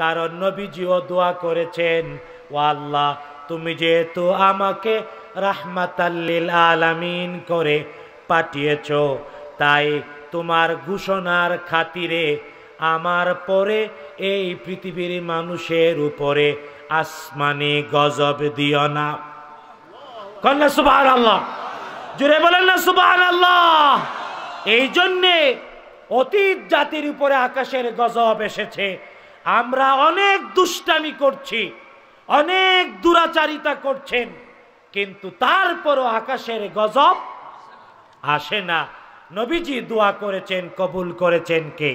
কারণ নবীজিও দোয়া করেছেন ও আল্লাহ তুমি যেহেতু আমাকে রাহমাতাল্লিল আলামিন করে পাঠিয়েছ তাই তোমার ঘোষণার খাতিরে আমার পরে এই পৃথিবীর মানুষের উপরে আসমানি গজব দিও না কন্যা সুবাহ আল্লাহ জুড়ে বলেন না সুবাহ আল্লাহ এই জন্যে অতীত জাতির উপরে আকাশের গজব এসেছে আমরা অনেক দুষ্টামি করছি অনেক দুরাচারিতা করছেন কিন্তু তারপরও আকাশের গজব আসে না নবীজি দোয়া করেছেন কবুল করেছেন কে